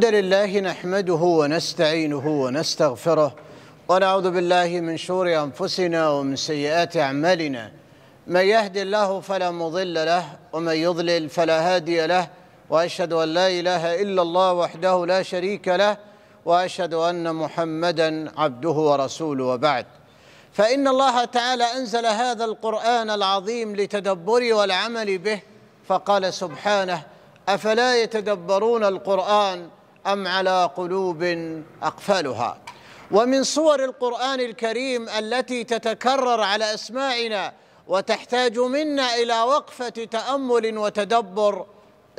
الحمد لله نحمده ونستعينه ونستغفره ونعوذ بالله من شور أنفسنا ومن سيئات أعمالنا من يهد الله فلا مضل له ومن يضلل فلا هادي له وأشهد أن لا إله إلا الله وحده لا شريك له وأشهد أن محمدا عبده ورسوله وبعد فإن الله تعالى أنزل هذا القرآن العظيم لتدبر والعمل به فقال سبحانه أفلا يتدبرون القرآن أم على قلوب أقفالها ومن صور القرآن الكريم التي تتكرر على أسماعنا وتحتاج منا إلى وقفة تأمل وتدبر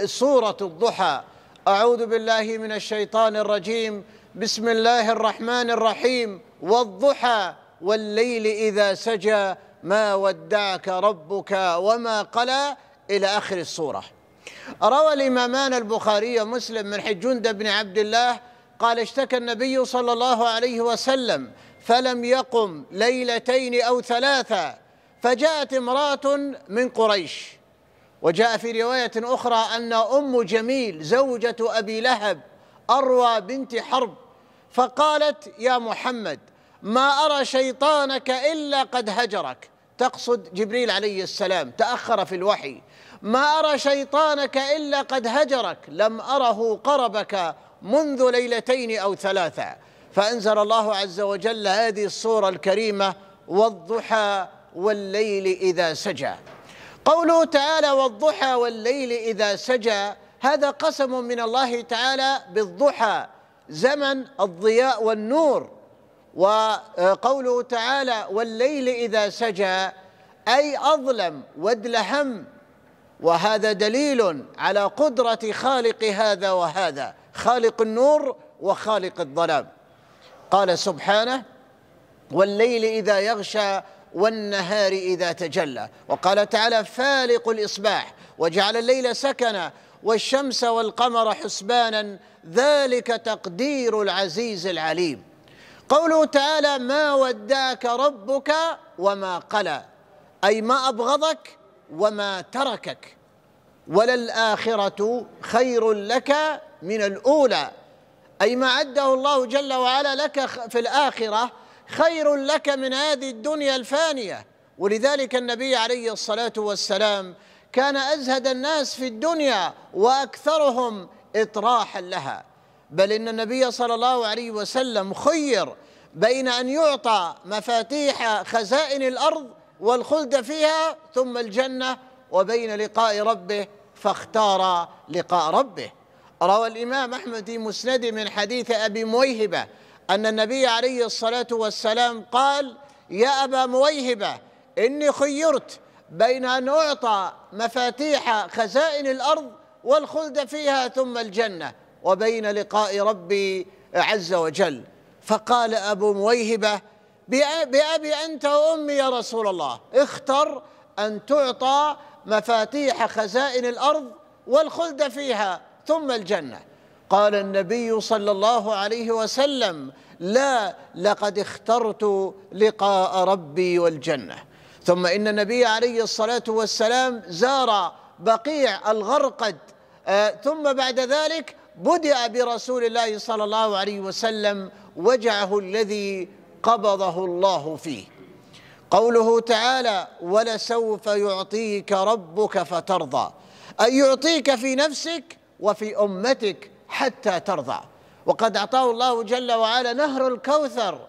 سورة الضحى أعوذ بالله من الشيطان الرجيم بسم الله الرحمن الرحيم والضحى والليل إذا سجى ما ودعك ربك وما قلى إلى آخر السورة روى الإمامان البخاري ومسلم من حجند بن عبد الله قال اشتكى النبي صلى الله عليه وسلم فلم يقم ليلتين أو ثلاثة فجاءت امرأة من قريش وجاء في رواية أخرى أن أم جميل زوجة أبي لهب أروى بنت حرب فقالت يا محمد ما أرى شيطانك إلا قد هجرك تقصد جبريل عليه السلام تاخر في الوحي ما ارى شيطانك الا قد هجرك لم اره قربك منذ ليلتين او ثلاثه فانزل الله عز وجل هذه الصوره الكريمه والضحى والليل اذا سجى قوله تعالى والضحى والليل اذا سجى هذا قسم من الله تعالى بالضحى زمن الضياء والنور وقوله تعالى والليل إذا سجى أي أظلم وادلهم وهذا دليل على قدرة خالق هذا وهذا خالق النور وخالق الظلام قال سبحانه والليل إذا يغشى والنهار إذا تجلى وقال تعالى فالق الإصباح وجعل الليل سكنا والشمس والقمر حسبانا ذلك تقدير العزيز العليم قوله تعالى ما ودعك ربك وما قلى أي ما أبغضك وما تركك وللآخرة خير لك من الأولى أي ما عده الله جل وعلا لك في الآخرة خير لك من هذه الدنيا الفانية ولذلك النبي عليه الصلاة والسلام كان أزهد الناس في الدنيا وأكثرهم إطراحا لها بل إن النبي صلى الله عليه وسلم خير بين أن يعطى مفاتيح خزائن الأرض والخلد فيها ثم الجنة وبين لقاء ربه فاختار لقاء ربه روى الإمام أحمد في مسنده من حديث أبي مويهبة أن النبي عليه الصلاة والسلام قال يا أبا مويهبة إني خيرت بين أن أعطى مفاتيح خزائن الأرض والخلد فيها ثم الجنة وبين لقاء ربي عز وجل فقال أبو مويهبة بأبي أنت وأمي يا رسول الله اختر أن تعطى مفاتيح خزائن الأرض والخلد فيها ثم الجنة قال النبي صلى الله عليه وسلم لا لقد اخترت لقاء ربي والجنة ثم إن النبي عليه الصلاة والسلام زار بقيع الغرقد آه، ثم بعد ذلك بدأ برسول الله صلى الله عليه وسلم وجعه الذي قبضه الله فيه قوله تعالى ولسوف يعطيك ربك فترضى أي يعطيك في نفسك وفي أمتك حتى ترضى وقد أعطاه الله جل وعلا نهر الكوثر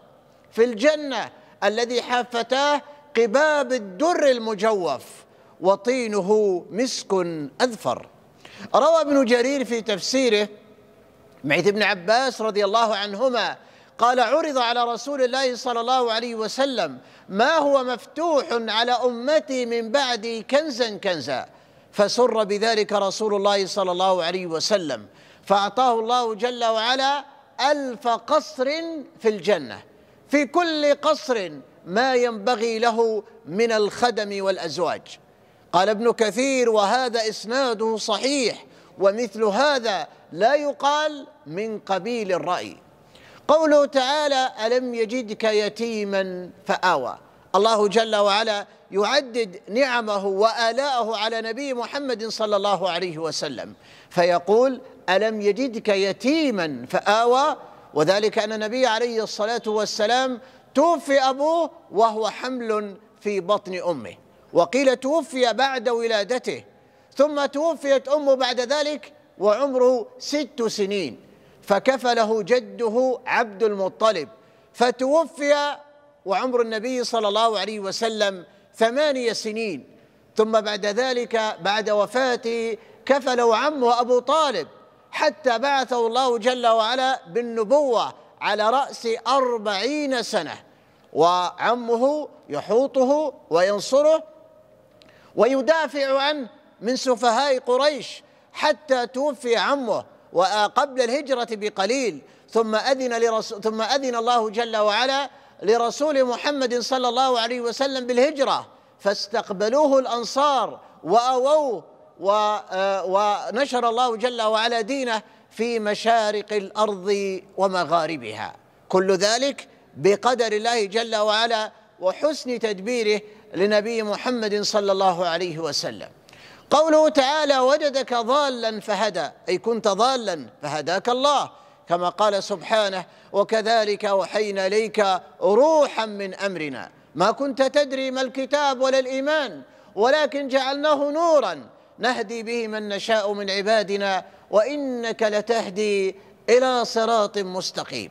في الجنة الذي حافتاه قباب الدر المجوف وطينه مسك أذفر روى ابن جرير في تفسيره معيث بن عباس رضي الله عنهما قال عرض على رسول الله صلى الله عليه وسلم ما هو مفتوح على امتي من بعدي كنزا كنزا فسر بذلك رسول الله صلى الله عليه وسلم فاعطاه الله جل وعلا الف قصر في الجنه في كل قصر ما ينبغي له من الخدم والازواج قال ابن كثير وهذا إسناده صحيح ومثل هذا لا يقال من قبيل الرأي قوله تعالى ألم يجدك يتيما فآوى الله جل وعلا يعدد نعمه وآلاءه على نبي محمد صلى الله عليه وسلم فيقول ألم يجدك يتيما فآوى وذلك أن النبي عليه الصلاة والسلام توفي أبوه وهو حمل في بطن أمه وقيل توفي بعد ولادته ثم توفيت أمه بعد ذلك وعمره ست سنين فكفله جده عبد المطلب فتوفي وعمر النبي صلى الله عليه وسلم ثمانية سنين ثم بعد ذلك بعد وفاته كفله عمه أبو طالب حتى بعثه الله جل وعلا بالنبوة على رأس أربعين سنة وعمه يحوطه وينصره ويدافع عنه من سفهاء قريش حتى توفي عمه وقبل الهجرة بقليل ثم أذن لرس ثم أذن الله جل وعلا لرسول محمد صلى الله عليه وسلم بالهجرة فاستقبلوه الأنصار وأووه آه، ونشر الله جل وعلا دينه في مشارق الأرض ومغاربها كل ذلك بقدر الله جل وعلا وحسن تدبيره لنبي محمد صلى الله عليه وسلم قوله تعالى وجدك ضالا فهدى أي كنت ضالا فهداك الله كما قال سبحانه وكذلك أوحينا إليك روحا من أمرنا ما كنت تدري ما الكتاب ولا الإيمان ولكن جعلناه نورا نهدي به من نشاء من عبادنا وإنك لتهدي إلى صراط مستقيم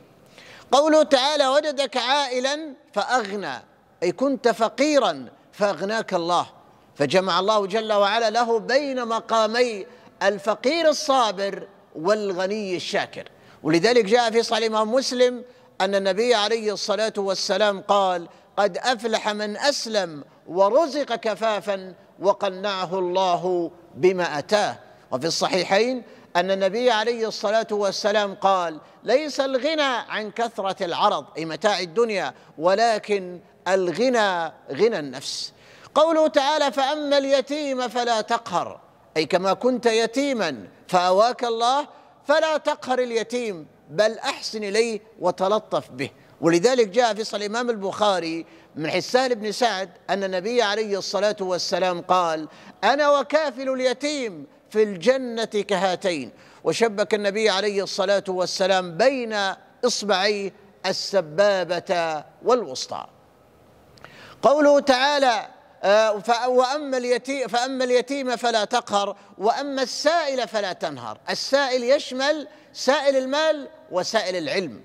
قوله تعالى وجدك عائلا فأغنى أي كنت فقيرا فأغناك الله فجمع الله جل وعلا له بين مقامي الفقير الصابر والغني الشاكر ولذلك جاء في صحيح الإمام مسلم أن النبي عليه الصلاة والسلام قال قد أفلح من أسلم ورزق كفافا وقنعه الله بما أتاه وفي الصحيحين أن النبي عليه الصلاة والسلام قال ليس الغنى عن كثرة العرض أي متاع الدنيا ولكن الغنى غنى النفس قوله تعالى فأما اليتيم فلا تقهر أي كما كنت يتيما فأواك الله فلا تقهر اليتيم بل أحسن إليه وتلطف به ولذلك جاء في صحيح الإمام البخاري من حسان بن سعد أن النبي عليه الصلاة والسلام قال أنا وكافل اليتيم في الجنة كهاتين وشبك النبي عليه الصلاة والسلام بين إصبعيه السبابة والوسطى قوله تعالى آه، وأما اليتيم فأما اليتيم فلا تقهر وأما السائل فلا تنهر السائل يشمل سائل المال وسائل العلم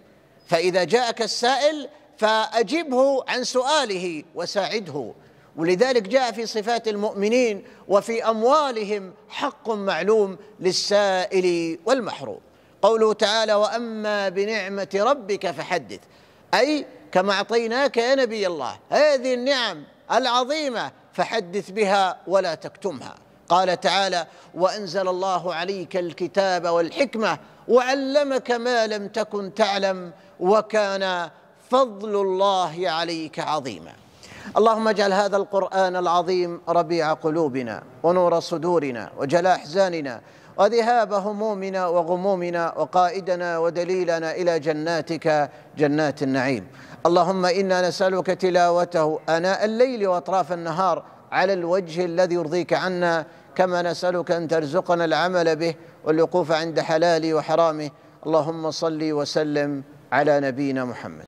فإذا جاءك السائل فأجبه عن سؤاله وساعده ولذلك جاء في صفات المؤمنين وفي أموالهم حق معلوم للسائل والمحروم قوله تعالى وأما بنعمة ربك فحدث أي كما أعطيناك يا نبي الله هذه النعم العظيمة فحدث بها ولا تكتمها قال تعالى وأنزل الله عليك الكتاب والحكمة وعلمك ما لم تكن تعلم وكان فضل الله عليك عظيما اللهم اجعل هذا القرآن العظيم ربيع قلوبنا ونور صدورنا وجلاء أحزاننا وذهاب همومنا وغمومنا وقائدنا ودليلنا إلى جناتك جنات النعيم اللهم إنا نسألك تلاوته آناء الليل وأطراف النهار على الوجه الذي يرضيك عنا كما نسألك أن ترزقنا العمل به والوقوف عند حلاله وحرامه اللهم صل وسلم على نبينا محمد